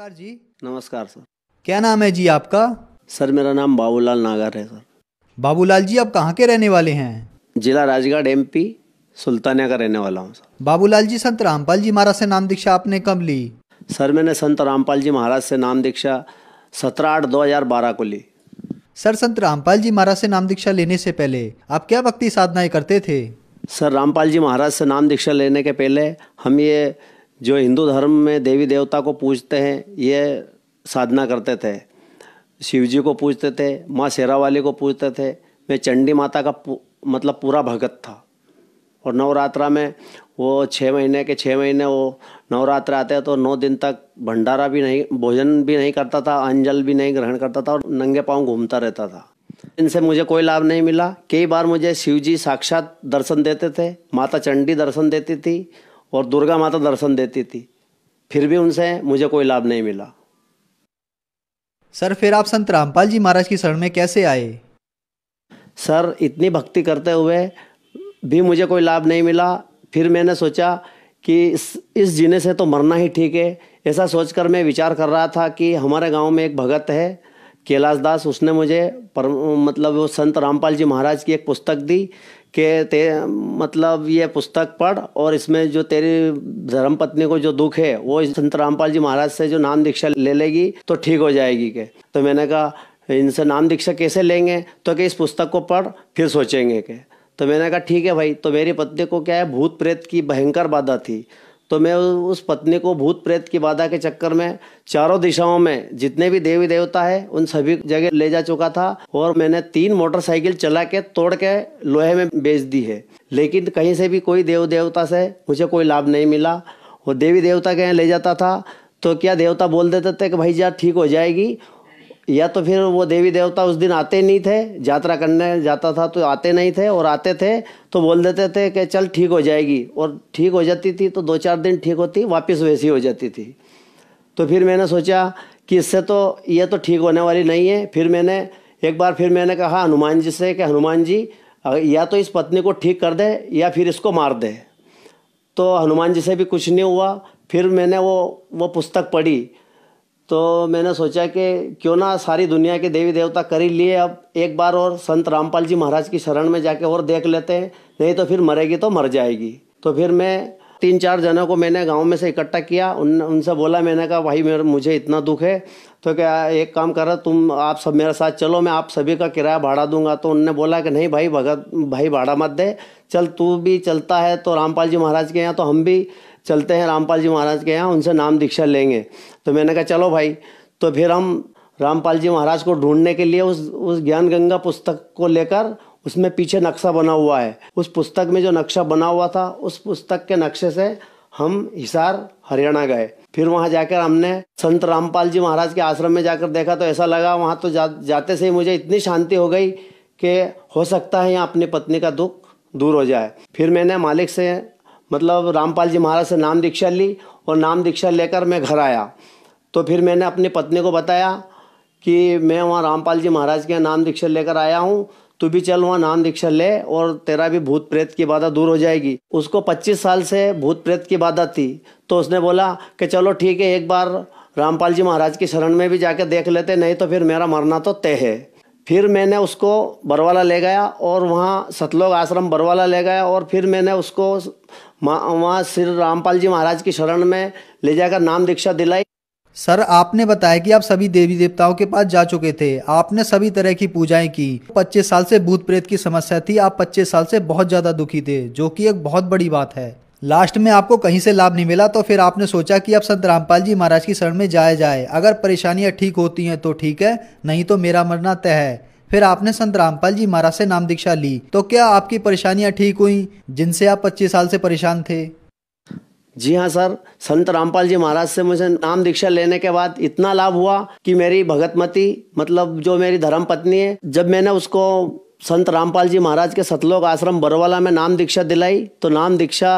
नमस्कार जी नमस्कार सर क्या नाम है जी आपका सर मेरा नाम बाबूलाल नागर है सर बाबूलाल जी आप कहाँ के रहने वाले हैं जिला राजगढ़ पी सुल्तानिया का रहने वाला हूँ सर बाबूलाल जी संत रामपाल जी महाराज से नाम दीक्षा आपने कब ली सर मैंने संत रामपाल जी महाराज से नाम दीक्षा सत्रह आठ दो हजार बारह को ली सर संत रामपाल जी महाराज से नाम दीक्षा लेने से पहले आप क्या भक्ति साधनाएं करते थे सर रामपाल जी महाराज से नाम दीक्षा लेने के पहले हम ये जो हिंदू धर्म में देवी देवता को पूजते हैं ये साधना करते थे शिव जी को पूजते थे माँ शेरावाली को पूजते थे मैं चंडी माता का पू, मतलब पूरा भगत था और नवरात्रा में वो छः महीने के छः महीने वो नवरात्र आते हैं तो नौ दिन तक भंडारा भी नहीं भोजन भी नहीं करता था अंजल भी नहीं ग्रहण करता था और नंगे पाँव घूमता रहता था इनसे मुझे कोई लाभ नहीं मिला कई बार मुझे शिव जी साक्षात दर्शन देते थे माता चंडी दर्शन देती थी और दुर्गा माता दर्शन देती थी फिर भी उनसे मुझे कोई लाभ नहीं मिला सर फिर आप संत रामपाल जी महाराज की शरण में कैसे आए सर इतनी भक्ति करते हुए भी मुझे कोई लाभ नहीं मिला फिर मैंने सोचा कि इस इस जीने से तो मरना ही ठीक है ऐसा सोचकर मैं विचार कर रहा था कि हमारे गांव में एक भगत है कैलाश दास उसने मुझे पर मतलब वो संत रामपाल जी महाराज की एक पुस्तक दी के ते मतलब ये पुस्तक पढ़ और इसमें जो तेरी धर्म पत्नी को जो दुख है वो संत रामपाल जी महाराज से जो नाम दीक्षा ले लेगी तो ठीक हो जाएगी के तो मैंने कहा इनसे नाम दीक्षा कैसे लेंगे तो कि इस पुस्तक को पढ़ फिर सोचेंगे के तो मैंने कहा ठीक है भाई तो मेरी पत्नी को क्या है भूत प्रेत की भयंकर बाधा थी तो मैं उस पत्नी को भूत प्रेत की बाधा के चक्कर में चारों दिशाओं में जितने भी देवी देवता है उन सभी जगह ले जा चुका था और मैंने तीन मोटरसाइकिल चला के तोड़ के लोहे में बेच दी है लेकिन कहीं से भी कोई देव देवता से मुझे कोई लाभ नहीं मिला और देवी देवता के यहाँ ले जाता था तो क्या देवता बोल देते थे कि भाई जा ठीक हो जाएगी या तो फिर वो देवी देवता उस दिन आते नहीं थे यात्रा करने जाता था तो आते नहीं थे और आते थे तो बोल देते थे कि चल ठीक हो जाएगी और ठीक हो जाती थी तो दो चार दिन ठीक होती वापस वैसी हो जाती थी तो फिर मैंने सोचा कि इससे तो ये तो ठीक होने वाली नहीं है फिर मैंने एक बार फिर मैंने कहा हनुमान जी से कि हनुमान जी या तो इस पत्नी को ठीक कर दे या फिर इसको मार दे तो हनुमान जी से भी कुछ नहीं हुआ फिर मैंने वो वो पुस्तक पढ़ी तो मैंने सोचा कि क्यों ना सारी दुनिया के देवी देवता कर ही लिए अब एक बार और संत रामपाल जी महाराज की शरण में जाके और देख लेते हैं नहीं तो फिर मरेगी तो मर जाएगी तो फिर मैं तीन चार जनों को मैंने गांव में से इकट्ठा किया उन उनसे बोला मैंने कहा भाई मेरे मुझे इतना दुख है तो क्या एक काम करो तुम आप सब मेरे साथ चलो मैं आप सभी का किराया भाड़ा दूंगा तो उनने बोला कि नहीं भाई भगत भाई भाड़ा मत दे चल तू भी चलता है तो रामपाल जी महाराज के यहाँ तो हम भी चलते हैं रामपाल जी महाराज के यहाँ उनसे नाम दीक्षा लेंगे तो मैंने कहा चलो भाई तो फिर हम रामपाल जी महाराज को ढूंढने के लिए उस उस ज्ञान गंगा पुस्तक को लेकर उसमें पीछे नक्शा बना हुआ है उस पुस्तक में जो नक्शा बना हुआ था उस पुस्तक के नक्शे से हम हिसार हरियाणा गए फिर वहाँ जाकर हमने संत रामपाल जी महाराज के आश्रम में जाकर देखा तो ऐसा लगा वहाँ तो जा, जाते से ही मुझे इतनी शांति हो गई कि हो सकता है यहाँ अपनी पत्नी का दुख दूर हो जाए फिर मैंने मालिक से मतलब रामपाल जी महाराज से नाम दीक्षा ली और नाम दीक्षा लेकर मैं घर आया तो फिर मैंने अपनी पत्नी को बताया कि मैं वहाँ रामपाल जी महाराज के नाम दीक्षा लेकर आया हूँ तू भी चल वहाँ नाम दीक्षा ले और तेरा भी भूत प्रेत की बाधा दूर हो जाएगी उसको 25 साल से भूत प्रेत की बाधा थी तो उसने बोला कि चलो ठीक है एक बार रामपाल जी महाराज की शरण में भी जाके देख लेते नहीं तो फिर मेरा मरना तो तय है फिर मैंने उसको बरवाला ले गया और वहाँ सतलोक आश्रम बरवाला ले गया और फिर मैंने उसको वहाँ श्री रामपाल जी महाराज की शरण में ले जाकर नाम दीक्षा दिलाई सर आपने बताया कि आप सभी देवी देवताओं के पास जा चुके थे आपने सभी तरह की पूजाएं की 25 साल से भूत प्रेत की समस्या थी आप 25 साल से बहुत ज़्यादा दुखी थे जो कि एक बहुत बड़ी बात है लास्ट में आपको कहीं से लाभ नहीं मिला तो फिर आपने सोचा कि अब संत रामपाल जी महाराज की शरण में जाया जाए अगर परेशानियां ठीक होती हैं तो ठीक है नहीं तो मेरा मरना तय है फिर आपने संत रामपाल जी महाराज से नाम दीक्षा ली तो क्या आपकी परेशानियां ठीक हुई जिनसे आप 25 साल से परेशान थे जी हाँ सर संत रामपाल जी महाराज से मुझे नाम दीक्षा लेने के बाद इतना लाभ हुआ कि मेरी भगतमती मतलब जो मेरी धर्म पत्नी है जब मैंने उसको संत रामपाल जी महाराज के सतलोक आश्रम बरवाला में नाम दीक्षा दिलाई तो नाम दीक्षा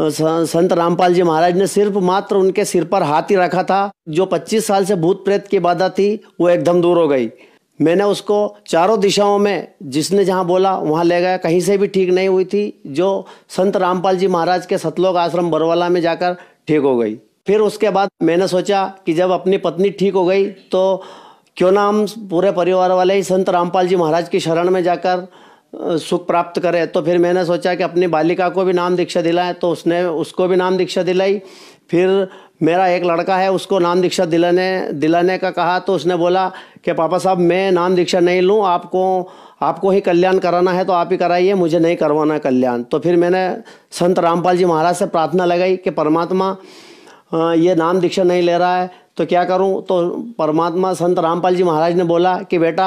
संत रामपाल जी महाराज ने सिर्फ मात्र उनके सिर पर हाथ ही रखा था जो 25 साल से भूत प्रेत की बाधा थी वो एकदम दूर हो गई मैंने उसको चारों दिशाओं में जिसने जहाँ बोला वहाँ ले गया कहीं से भी ठीक नहीं हुई थी जो संत रामपाल जी महाराज के सतलोक आश्रम बरवाला में जाकर ठीक हो गई फिर उसके बाद मैंने सोचा कि जब अपनी पत्नी ठीक हो गई तो क्यों ना हम पूरे परिवार वाले ही संत रामपाल जी महाराज की शरण में जाकर सुख प्राप्त करें तो फिर मैंने सोचा कि अपनी बालिका को भी नाम दीक्षा दिलाएं तो उसने उसको भी नाम दीक्षा दिलाई फिर मेरा एक लड़का है उसको नाम दीक्षा दिलाने दिलाने का कहा तो उसने बोला कि पापा साहब मैं नाम दीक्षा नहीं लूँ आपको आपको ही कल्याण कराना है तो आप ही कराइए मुझे नहीं करवाना कल्याण तो फिर मैंने संत रामपाल जी महाराज से प्रार्थना लगाई कि परमात्मा ये नाम दीक्षा नहीं ले रहा है तो क्या करूं तो परमात्मा संत रामपाल जी महाराज ने बोला कि बेटा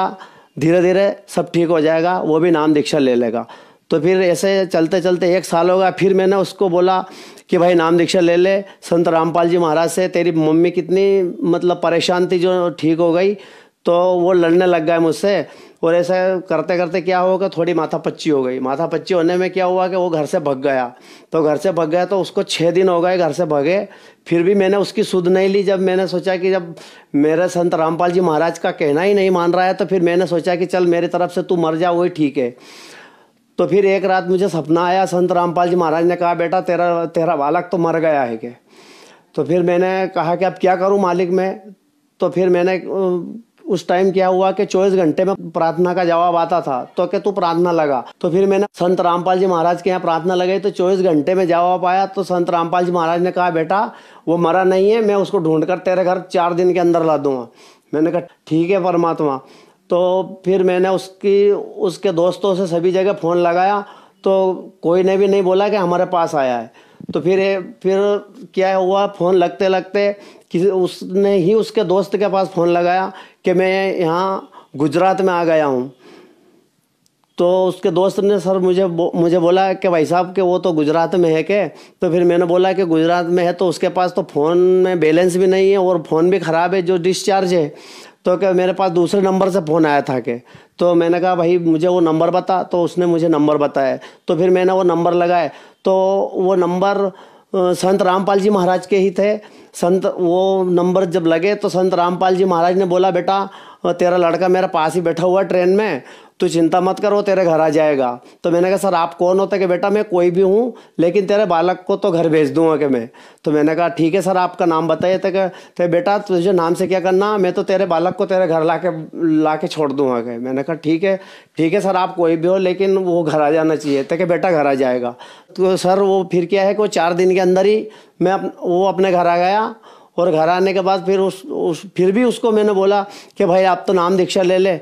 धीरे धीरे सब ठीक हो जाएगा वो भी नाम दीक्षा ले लेगा तो फिर ऐसे चलते चलते एक साल होगा फिर मैंने उसको बोला कि भाई नाम दीक्षा ले ले संत रामपाल जी महाराज से तेरी मम्मी कितनी मतलब परेशान थी जो ठीक हो गई तो वो लड़ने लग गए मुझसे और ऐसा करते करते क्या होगा थोड़ी माथा पच्ची हो गई माथा पच्ची होने में क्या हुआ कि वो घर से भग गया तो घर से भग गया तो उसको छः दिन हो गए घर से भगे फिर भी मैंने उसकी सुध नहीं ली जब मैंने सोचा कि जब मेरे संत रामपाल जी महाराज का कहना ही नहीं मान रहा है तो फिर मैंने सोचा कि चल मेरी तरफ से तू मर जा वही ठीक है तो फिर एक रात मुझे सपना आया संत रामपाल जी महाराज ने कहा बेटा तेरा तेरा बालक तो मर गया है के तो फिर मैंने कहा कि अब क्या करूं मालिक मैं तो फिर मैंने उस टाइम क्या हुआ कि चौबीस घंटे में प्रार्थना का जवाब आता था तो क्या तू प्रार्थना लगा तो फिर मैंने संत रामपाल जी महाराज के यहाँ प्रार्थना लगाई तो चौबीस घंटे में जवाब आया तो संत रामपाल जी महाराज ने कहा बेटा वो मरा नहीं है मैं उसको ढूंढ कर तेरे घर चार दिन के अंदर ला दूंगा मैंने कहा ठीक है परमात्मा तो फिर मैंने उसकी उसके दोस्तों से सभी जगह फ़ोन लगाया तो कोई ने भी नहीं बोला कि हमारे पास आया है तो फिर फिर क्या हुआ फ़ोन लगते लगते किसी उसने ही उसके दोस्त के पास फ़ोन लगाया कि मैं यहाँ गुजरात में आ गया हूँ तो उसके दोस्त ने सर मुझे बो, मुझे बोला कि भाई साहब के वो तो गुजरात में है के तो फिर मैंने बोला कि गुजरात में है तो उसके पास तो फ़ोन में बैलेंस भी नहीं है और फ़ोन भी ख़राब है जो डिस्चार्ज है तो क्या मेरे पास दूसरे नंबर से फ़ोन आया था के तो मैंने कहा भाई मुझे वो नंबर बता तो उसने मुझे नंबर बताया तो फिर मैंने वो नंबर लगाए तो वो नंबर संत रामपाल जी महाराज के ही थे संत वो नंबर जब लगे तो संत रामपाल जी महाराज ने बोला बेटा तेरा लड़का मेरा पास ही बैठा हुआ ट्रेन में तो चिंता मत करो तेरे घर आ जाएगा तो मैंने कहा सर आप कौन होते कि बेटा मैं कोई भी हूँ लेकिन तेरे बालक को तो घर भेज दूँगा कि मैं तो मैंने कहा ठीक है सर आपका नाम बताइए तो कि तो बेटा तुझे नाम से क्या करना मैं तो तेरे बालक को तेरे घर ला के ला के छोड़ दूँगा कि मैंने कहा ठीक है ठीक है सर आप कोई भी हो लेकिन वो घर आ जाना चाहिए तो कि बेटा घर आ जाएगा तो सर वो फिर क्या है कि वो चार दिन के अंदर ही मैं वो अपने घर आ गया और घर आने के बाद फिर उस, उस फिर भी उसको मैंने बोला कि भाई आप तो नाम दीक्षा ले लें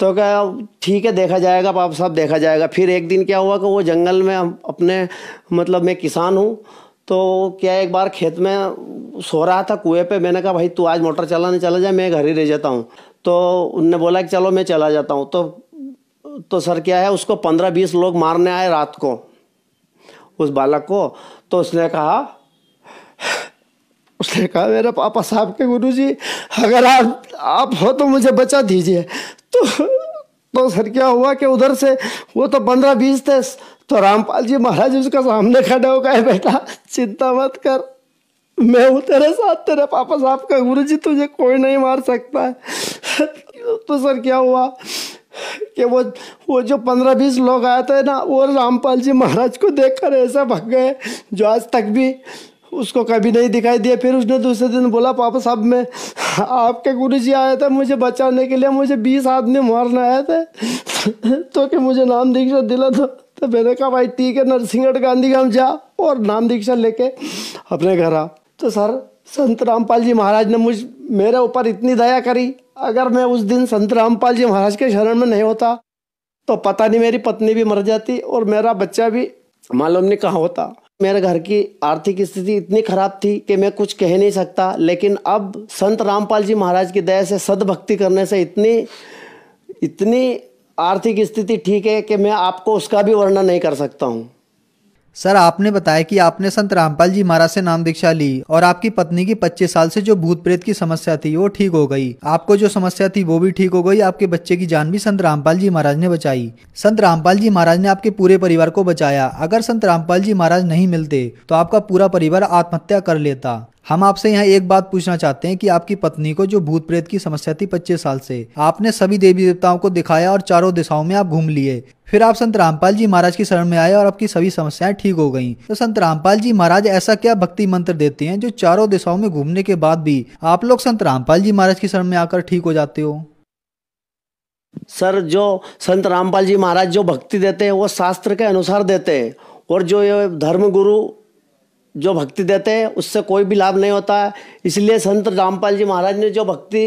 तो क्या ठीक है देखा जाएगा पापा साहब देखा जाएगा फिर एक दिन क्या हुआ कि वो जंगल में अपने मतलब मैं किसान हूँ तो क्या एक बार खेत में सो रहा था कुएं पे मैंने कहा भाई तू आज मोटर चलाने चला जाए मैं घर ही रह जाता हूँ तो उनने बोला कि चलो मैं चला जाता हूँ तो तो सर क्या है उसको पंद्रह बीस लोग मारने आए रात को उस बालक को तो उसने कहा उसने कहा मेरे पापा साहब के गुरु जी अगर आप आप हो तो मुझे बचा दीजिए तो तो सर क्या हुआ कि उधर से वो तो पंद्रह बीस थे तो रामपाल जी महाराज उसका सामने खड़े हो गए बेटा चिंता मत कर मैं हूँ तेरे साथ तेरे पापा साहब का गुरु जी तुझे कोई नहीं मार सकता है तो सर क्या हुआ कि वो वो जो पंद्रह बीस लोग आए थे ना वो रामपाल जी महाराज को देखकर ऐसे भग गए जो आज तक भी उसको कभी नहीं दिखाई दिया फिर उसने दूसरे दिन बोला पापा साहब मैं आपके गुरु जी आया था मुझे बचाने के लिए मुझे बीस आदमी मारना आया था तो कि मुझे नाम दीक्षा दिला दो तो मैंने कहा भाई ठीक है नरसिंहगढ़ गांधी गांव जा और नाम दीक्षा लेके अपने घर आ तो सर संत रामपाल जी महाराज ने मुझ मेरे ऊपर इतनी दया करी अगर मैं उस दिन संत रामपाल जी महाराज के शरण में नहीं होता तो पता नहीं मेरी पत्नी भी मर जाती और मेरा बच्चा भी मालूम नहीं कहाँ होता मेरे घर की आर्थिक स्थिति इतनी खराब थी कि मैं कुछ कह नहीं सकता लेकिन अब संत रामपाल जी महाराज की दया से सदभक्ति करने से इतनी इतनी आर्थिक स्थिति ठीक है कि मैं आपको उसका भी वर्णन नहीं कर सकता हूँ सर आपने बताया कि आपने संत रामपाल जी महाराज से नाम दीक्षा ली और आपकी पत्नी की 25 साल से जो भूत प्रेत की समस्या थी वो ठीक हो गई आपको जो समस्या थी वो भी ठीक हो गई आपके बच्चे की जान भी संत रामपाल जी महाराज ने बचाई संत रामपाल जी महाराज ने आपके पूरे परिवार को बचाया अगर संत रामपाल जी महाराज नहीं मिलते तो आपका पूरा परिवार आत्महत्या कर लेता हम आपसे यहाँ एक बात पूछना चाहते हैं कि आपकी पत्नी को जो भूत प्रेत की समस्या थी पच्चीस साल से आपने सभी देवी देवताओं को दिखाया और चारों दिशाओं में आप घूम लिए फिर आप संत रामपाल जी महाराज की शरण में आए और आपकी सभी समस्याएं ठीक हो गईं। तो संत रामपाल जी महाराज ऐसा क्या भक्ति मंत्र देते हैं जो चारों दिशाओं में घूमने के बाद भी आप लोग संत रामपाल जी महाराज की शरण में आकर ठीक हो जाते हो सर जो संत रामपाल जी महाराज जो भक्ति देते हैं वो शास्त्र के अनुसार देते हैं और जो ये धर्म गुरु जो भक्ति देते हैं उससे कोई भी लाभ नहीं होता है इसलिए संत रामपाल जी महाराज ने जो भक्ति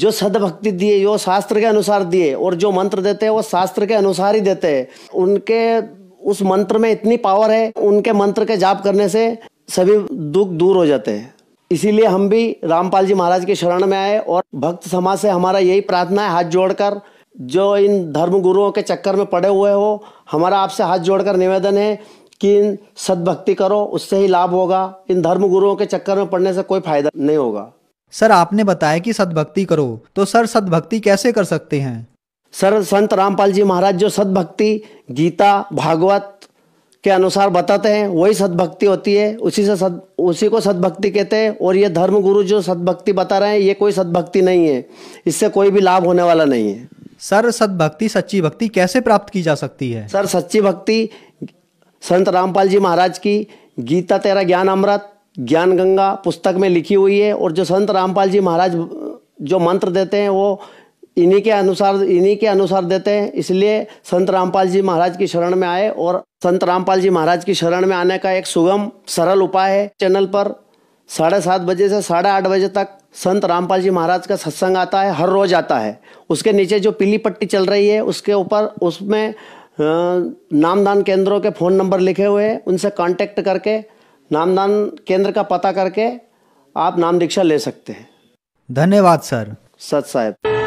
जो सदभक्ति दिए वो शास्त्र के अनुसार दिए और जो मंत्र देते हैं वो शास्त्र के अनुसार ही देते हैं उनके उस मंत्र में इतनी पावर है उनके मंत्र के जाप करने से सभी दुख दूर हो जाते हैं इसीलिए हम भी रामपाल जी महाराज के शरण में आए और भक्त समाज से हमारा यही प्रार्थना है हाथ जोड़कर जो इन धर्म गुरुओं के चक्कर में पड़े हुए हो हमारा आपसे हाथ जोड़कर निवेदन है कि इन सदभक्ति करो उससे ही लाभ होगा इन धर्म गुरुओं के चक्कर में पड़ने से कोई फायदा नहीं होगा सर आपने बताया कि सदभक्ति करो तो सर सदभक्ति कैसे कर सकते हैं सर संत रामपाल जी महाराज जो सदभक्ति गीता भागवत के अनुसार बताते हैं वही सदभक्ति होती है उसी से सद उसी को सदभक्ति कहते हैं और ये धर्म गुरु जो सदभक्ति बता रहे हैं ये कोई सदभक्ति नहीं है इससे कोई भी लाभ होने वाला नहीं है सर सदभक्ति सच्ची भक्ति कैसे प्राप्त की जा सकती है सर सच्ची भक्ति संत रामपाल जी महाराज की गीता तेरा ज्ञान अमृत ज्ञान गंगा पुस्तक में लिखी हुई है और जो संत रामपाल जी महाराज जो मंत्र देते हैं वो इन्हीं के अनुसार इन्हीं के अनुसार देते हैं इसलिए संत रामपाल जी महाराज की शरण में आए और संत रामपाल जी महाराज की शरण में आने का एक सुगम सरल उपाय है चैनल पर साढ़े सात बजे से साढ़े आठ बजे तक संत रामपाल जी महाराज का सत्संग आता है हर रोज आता है उसके नीचे जो पीली पट्टी चल रही है उसके ऊपर उसमें नामदान केंद्रों के फ़ोन नंबर लिखे हुए हैं उनसे कांटेक्ट करके नामदान केंद्र का पता करके आप नाम दीक्षा ले सकते हैं धन्यवाद सर सत साहब